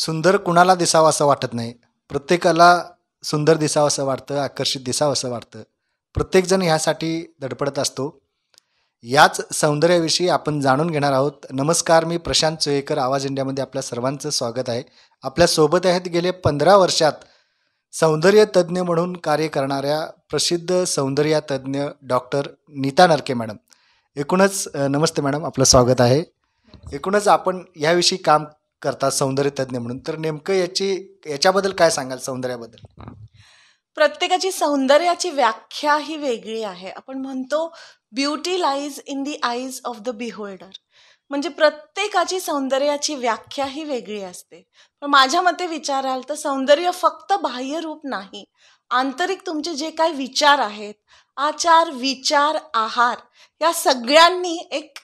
सुंदर कुणाला दिसावं असं वाटत नाही प्रत्येकाला सुंदर दिसावं असं वाटतं आकर्षित दिसावं असं वाटतं प्रत्येकजण ह्यासाठी धडपडत असतो याच सौंदर्याविषयी आपण जाणून घेणार आहोत नमस्कार मी प्रशांत चोयेकर आवाज इंडियामध्ये आपल्या सर्वांचं स्वागत आहे आपल्यासोबत आहेत गेले पंधरा वर्षात सौंदर्य तज्ज्ञ म्हणून कार्य करणाऱ्या प्रसिद्ध सौंदर्यतज्ज्ञ डॉक्टर नीता नरके मॅडम एकूणच नमस्ते मॅडम आपलं स्वागत आहे एकूणच आपण याविषयी काम करतात सौंदर्यतज्ञ म्हणून तर नेमकं याची याच्याबद्दल काय सांगाल सौंदर्याबद्दल प्रत्येकाची सौंदर्याची व्याख्या ही वेगळी आहे आपण म्हणतो beauty lies in the eyes of the beholder म्हणजे प्रत्येकाची सौंदर्याची व्याख्या ही वेगळी असते पण माझ्या मते विचाराल तर सौंदर्य फक्त बाह्य रूप नाही आंतरिक तुमचे जे काही विचार आहेत आचार विचार आहार या सगळ्यांनी एक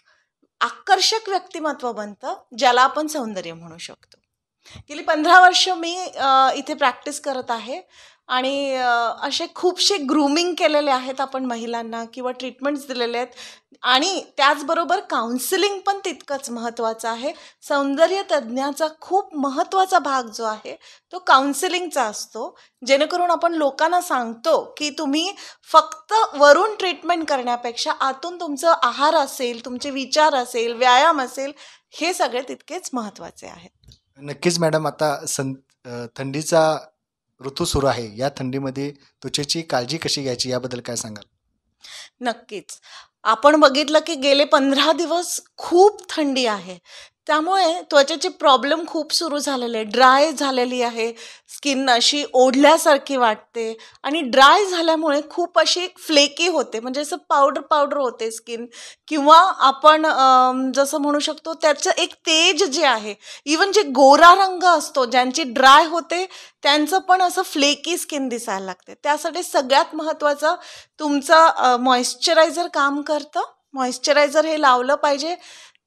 आकर्षक व्यक्तिमत्व बनतं ज्याला आपण सौंदर्य म्हणू शकतो गेली पंधरा वर्ष मी इथे प्रॅक्टिस करत आहे आणि असे खूपसे ग्रूमिंग केलेले आहेत आपण महिलांना किंवा ट्रीटमेंट्स दिलेले आहेत आणि त्याचबरोबर काउन्सिलिंग पण तितकंच महत्त्वाचं आहे सौंदर्य तज्ज्ञाचा खूप महत्त्वाचा भाग जो आहे तो काउन्सिलिंगचा असतो जेणेकरून आपण लोकांना सांगतो की तुम्ही फक्त वरून ट्रीटमेंट करण्यापेक्षा आतून तुमचं आहार असेल तुमचे विचार असेल व्यायाम असेल हे सगळे तितकेच महत्त्वाचे आहेत नक्कीच मॅडम आता सं थंडीचा ऋतू सुरू आहे या थंडीमध्ये त्वचेची काळजी कशी घ्यायची याबद्दल काय सांगाल नक्कीच आपण बघितलं की गेले पंधरा दिवस खूप थंडी आहे त्यामुळे त्वचेचे प्रॉब्लेम खूप सुरू झालेले ड्राय झालेली आहे स्किन अशी ओढल्यासारखी वाटते आणि ड्राय झाल्यामुळे खूप अशी फ्लेकी होते म्हणजे असं पावडर पावडर होते स्किन किंवा आपण जसं म्हणू शकतो त्याचं एक तेज जे आहे इवन जे गोरा रंग असतो ज्यांची ड्राय होते त्यांचं पण असं फ्लेकी स्किन दिसायला लागते त्यासाठी सगळ्यात महत्त्वाचं तुमचं मॉइश्चरायझर काम करतं मॉइश्चरायझर हे लावलं पाहिजे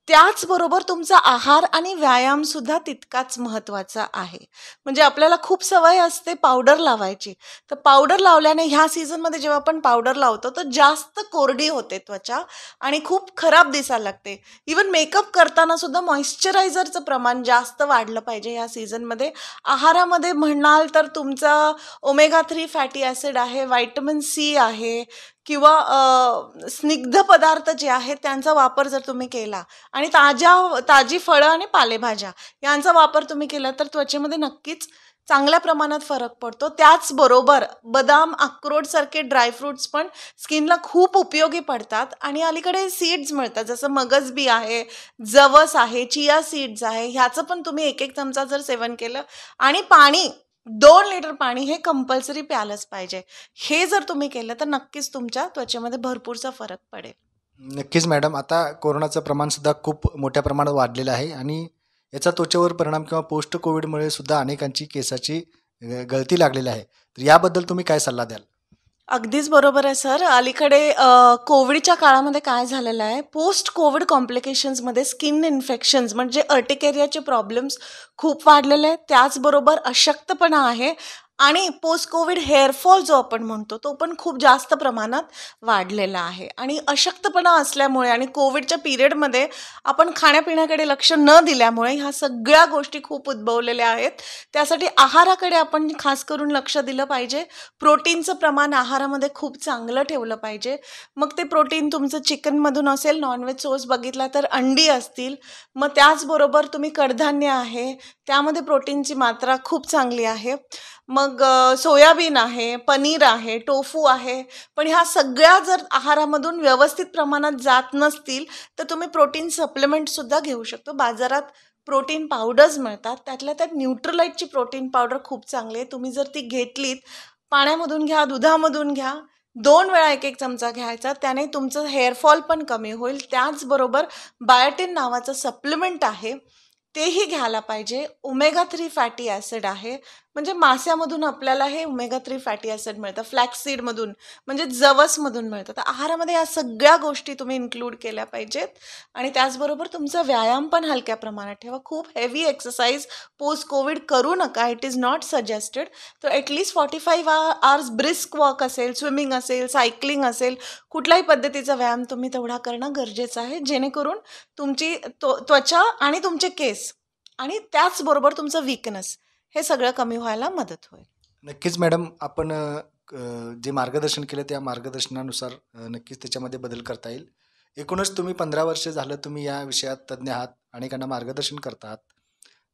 त्याचबरोबर तुमचा आहार आणि व्यायाम सुद्धा तितकाच महत्त्वाचा आहे म्हणजे आपल्याला खूप सवय असते पावडर लावायची तर पावडर लावल्याने ह्या सीझनमध्ये जेव्हा आपण पावडर लावतो तर जास्त कोरडी होते त्वचा आणि खूप खराब दिसायला लागते इवन मेकअप करताना सुद्धा मॉइश्चरायझरचं प्रमाण जास्त वाढलं पाहिजे ह्या सीझनमध्ये आहारामध्ये म्हणाल तर तुमचा ओमेगा थ्री फॅटी ॲसिड आहे व्हायटमिन सी आहे किंवा स्निग्ध पदार्थ जे आहेत त्यांचा वापर जर तुम्ही केला आणि ताज्या ताजी फळं आणि पालेभाज्या यांचा वापर तुम्ही केला तर त्वचेमध्ये नक्कीच चांगल्या प्रमाणात फरक पडतो त्याचबरोबर बदाम अक्रोडसारखे ड्रायफ्रूट्स पण स्किनला खूप उपयोगी पडतात आणि अलीकडे सीड्स मिळतात जसं मगजबी आहे जवस आहे चिया सीड्स आहे ह्याचं पण तुम्ही एक एक चमचा जर सेवन केलं आणि पाणी दोन लिटर पाणी हे कंपल्सरी प्यायलाच पाहिजे हे जर तुम्ही केलं तर नक्कीच तुमच्या त्वचेमध्ये भरपूरचा फरक पडेल नक्कीच मॅडम आता कोरोनाचं प्रमाण सुद्धा खूप मोठ्या प्रमाणात वाढलेलं आहे आणि याचा त्वचेवर परिणाम किंवा पोस्ट कोविडमुळे सुद्धा अनेकांची केसाची गळती लागलेली आहे तर याबद्दल तुम्ही काय सल्ला द्याल अगदीच बरोबर आहे सर अलीकडे कोविडच्या काळामध्ये काय झालेलं आहे पोस्ट कोविड कॉम्प्लिकेशन्समध्ये स्किन इन्फेक्शन्स म्हणजे अर्टिकेरियाचे प्रॉब्लेम्स खूप वाढलेले आहेत त्याचबरोबर अशक्तपणा आहे आणि पोस्ट कोविड हेअरफॉल जो आपण म्हणतो तो पण खूप जास्त प्रमाणात वाढलेला आहे आणि अशक्तपणा असल्यामुळे आणि कोविडच्या पिरियडमध्ये आपण खाण्यापिण्याकडे लक्ष न दिल्यामुळे ह्या सगळ्या गोष्टी खूप उद्भवलेल्या आहेत त्यासाठी आहाराकडे आपण खास करून लक्ष दिलं पाहिजे प्रोटीनचं प्रमाण आहारामध्ये खूप चांगलं ठेवलं पाहिजे मग ते प्रोटीन तुमचं चिकनमधून असेल नॉनव्हेज सोर्स बघितला तर अंडी असतील मग त्याचबरोबर तुम्ही कडधान्य आहे त्यामध्ये प्रोटीनची मात्रा खूप चांगली आहे मग सोयाबीन आहे पनीर आहे टोफू आहे पण ह्या सगळ्या जर आहारामधून व्यवस्थित प्रमाणात जात नसतील तर तुम्ही प्रोटीन सप्लिमेंटसुद्धा घेऊ शकतो बाजारात प्रोटीन पावडर्स मिळतात त्यातल्या त्यात न्यूट्रलाईटची प्रोटीन पावडर खूप चांगली आहे तुम्ही जर ती घेतलीत पाण्यामधून घ्या दुधामधून घ्या दोन वेळा एक एक चमचा घ्यायचा त्याने तुमचं हेअरफॉल पण कमी होईल त्याचबरोबर बायोटिन नावाचं सप्लिमेंट आहे तेही घ्यायला पाहिजे ओमेगा थ्री फॅटी ॲसिड आहे म्हणजे मास्यामधून आपल्याला हे ओमेगा थ्री फॅटी ॲसिड मिळतं फ्लॅक्सीडमधून म्हणजे जवसमधून मिळतं तर आहारामध्ये या सगळ्या गोष्टी तुम्ही इन्क्लूड केल्या पाहिजेत आणि त्याचबरोबर तुमचा व्यायाम पण हलक्या प्रमाणात ठेवा खूप हेवी एक्सरसाइज पोस्ट कोविड करू नका इट इज नॉट सजेस्टेड तर at least forty five hours brisk walk असेल स्विमिंग असेल सायकलिंग असेल कुठल्याही पद्धतीचा व्यायाम तुम्ही तेवढा करणं गरजेचं आहे जेणेकरून तुमची त्वचा आणि तुमचे केस आणि त्याचबरोबर तुमचं विकनेस हे सगळं कमी व्हायला मदत होईल नक्कीच मॅडम आपण जे मार्गदर्शन केलं त्या मार्गदर्शनानुसार नक्कीच त्याच्यामध्ये बदल करता येईल एकूणच तुम्ही पंधरा वर्ष झालं तुम्ही या विषयात तज्ज्ञ आहात अनेकांना मार्गदर्शन करत आहात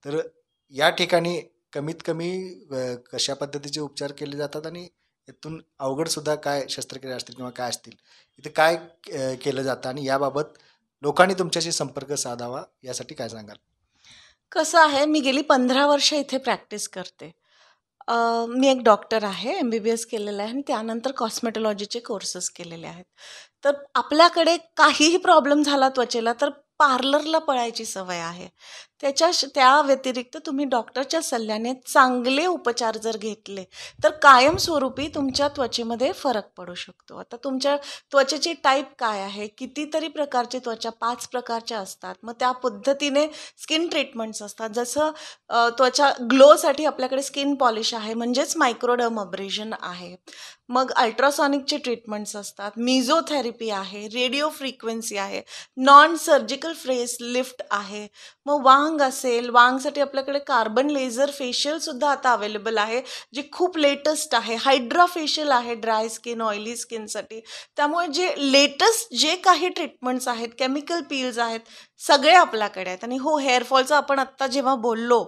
तर या ठिकाणी कमीत कमी कशा पद्धतीचे उपचार केले जातात आणि इथून अवघडसुद्धा काय शस्त्रक्रिया असतील किंवा काय असतील इथं काय केलं जातं आणि याबाबत लोकांनी तुमच्याशी संपर्क साधावा यासाठी काय सांगाल कसं आहे मी गेली पंधरा वर्ष इथे प्रॅक्टिस करते मी एक डॉक्टर आहे एम बी बी एस केलेलं आहे आणि त्यानंतर कॉस्मेटॉलॉजीचे कोर्सेस केलेले आहेत तर आपल्याकडे काहीही प्रॉब्लेम झाला त्वचेला तर पार्लरला पळायची सवय आहे त्याच्या त्या व्यतिरिक्त तुम्ही डॉक्टरच्या सल्ल्याने चांगले उपचार जर घेतले तर कायमस्वरूपी तुमच्या त्वचेमध्ये फरक पडू शकतो आता तुमच्या त्वचेची टाईप काय आहे कितीतरी प्रकारची त्वचा पाच प्रकारच्या असतात मग त्या पद्धतीने स्किन ट्रीटमेंट्स असतात जसं त्वचा ग्लोसाठी आपल्याकडे स्किन पॉलिश आहे म्हणजेच मायक्रोडम अब्रेशन आहे मग अल्ट्रासॉनिकचे ट्रीटमेंट्स असतात मिझोथेरपी आहे रेडिओ फ्रिक्वेन्सी आहे नॉन सर्जिकल फ्रेस लिफ्ट आहे मग वा वांग असेल वांगसाठी आपल्याकडे कार्बन लेझर फेशियलसुद्धा आता अवेलेबल आहे जे खूप लेटेस्ट आहे हायड्रा फेशियल आहे ड्राय स्किन ऑइली स्किनसाठी त्यामुळे जे लेटेस्ट जे काही ट्रीटमेंट्स आहेत केमिकल पील्स आहेत सगळे आपल्याकडे आहेत आणि हो हेअरफॉलचं आपण आत्ता जेव्हा बोललो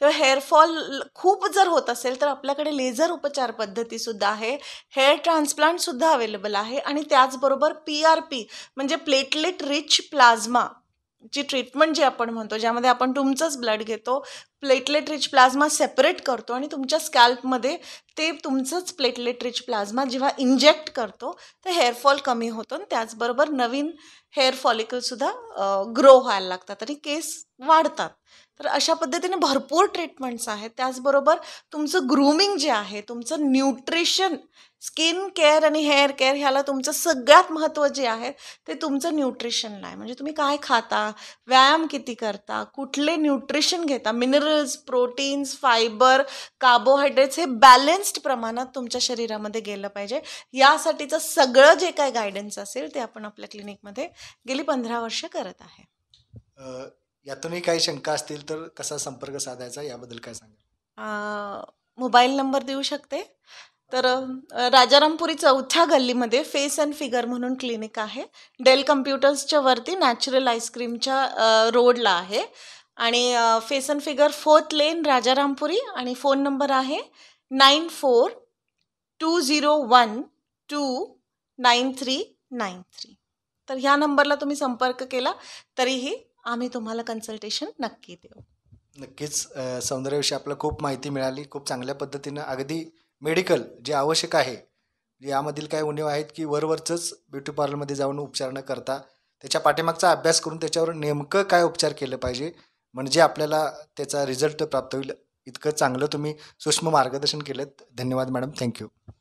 तेव्हा हेअरफॉल खूप जर होत असेल तर आपल्याकडे लेझर उपचार पद्धतीसुद्धा आहे हेअर ट्रान्सप्लांटसुद्धा अवेलेबल आहे आणि त्याचबरोबर पी आर पी म्हणजे प्लेटलेट रिच प्लाझ्मा जी ट्रीटमेंट जी आपण म्हणतो ज्यामध्ये आपण तुमचंच ब्लड घेतो प्लेटलेट रिच प्लाझ्मा सेपरेट करतो आणि तुमच्या स्कॅल्पमध्ये ते तुमचंच प्लेटलेट रिच प्लाझ्मा जेव्हा इंजेक्ट करतो तर हेअरफॉल कमी होतो आणि त्याचबरोबर नवीन हेअर सुद्धा ग्रो व्हायला लागतात आणि केस वाढतात तर अशा पद्धतीने भरपूर ट्रीटमेंट्स आहेत त्याचबरोबर तुमचं ग्रूमिंग जे आहे तुमचं न्यूट्रिशन स्किन केअर आणि हेअर केअर ह्याला तुमचं सगळ्यात महत्त्व जे आहे ते तुमचं न्यूट्रिशनला आहे म्हणजे तुम्ही काय खाता व्यायाम किती करता कुठले न्यूट्रिशन घेता मिनरल्स प्रोटीन्स फायबर कार्बोहायड्रेट्स हे बॅलन्स्ड प्रमाणात तुमच्या शरीरामध्ये गेलं पाहिजे यासाठीचं सगळं जे काय गायडन्स असेल ते आपण आपल्या क्लिनिकमध्ये गेली पंधरा वर्ष करत आहे यातूनही काही शंका असतील तर कसा संपर्क साधायचा याबद्दल काय सांगा मोबाईल नंबर देऊ शकते तर राजारामपुरी चौथ्या गल्लीमध्ये फेस अँड फिगर म्हणून क्लिनिक आहे डेल कम्प्युटर्सच्या वरती नॅचरल आईस्क्रीमच्या रोडला आहे आणि face and figure fourth lane Rajarampuri आणि फोन नंबर आहे nine four two zero one two nine three nine three तर ह्या नंबरला तुम्ही संपर्क केला तरीही आम्ही तुम्हाला कन्सल्टेशन नक्की देऊ नक्कीच सौंदर्याविषयी आपल्याला खूप माहिती मिळाली खूप चांगल्या पद्धतीनं अगदी मेडिकल जे आवश्यक आहे यामधील काय उणीव आहेत की वरवरचंच ब्युटी पार्लरमध्ये जाऊन उपचार न करता त्याच्या पाठीमागचा अभ्यास करून त्याच्यावर नेमकं काय उपचार केलं पाहिजे म्हणजे आपल्याला त्याचा रिझल्ट प्राप्त होईल इतकं चांगलं तुम्ही सूक्ष्म मार्गदर्शन केलं धन्यवाद मॅडम थँक्यू